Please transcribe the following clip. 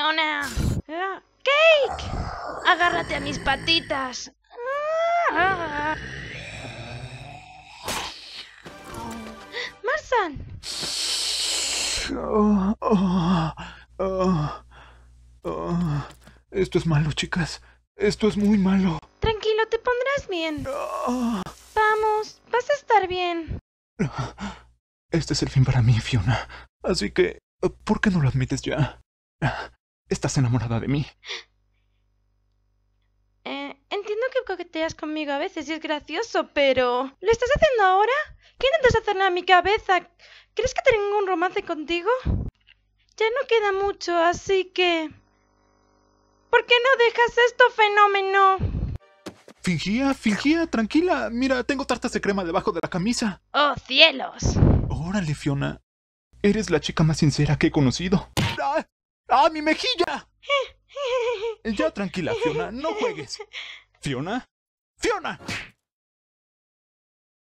Fiona. ¡Cake! Agárrate a mis patitas. ¡Marsan! Esto es malo, chicas. Esto es muy malo. Tranquilo, te pondrás bien. Vamos, vas a estar bien. Este es el fin para mí, Fiona. Así que, ¿por qué no lo admites ya? Estás enamorada de mí. Eh, entiendo que coqueteas conmigo a veces y es gracioso, pero... ¿Lo estás haciendo ahora? ¿Qué intentas hacerle a mi cabeza? ¿Crees que tengo un romance contigo? Ya no queda mucho, así que... ¿Por qué no dejas esto, fenómeno? Fingía, fingía, tranquila. Mira, tengo tartas de crema debajo de la camisa. ¡Oh, cielos! Órale, Fiona. Eres la chica más sincera que he conocido. Ah, ¡Ah, mi mejilla! Ya tranquila, Fiona, no juegues. Fiona, Fiona.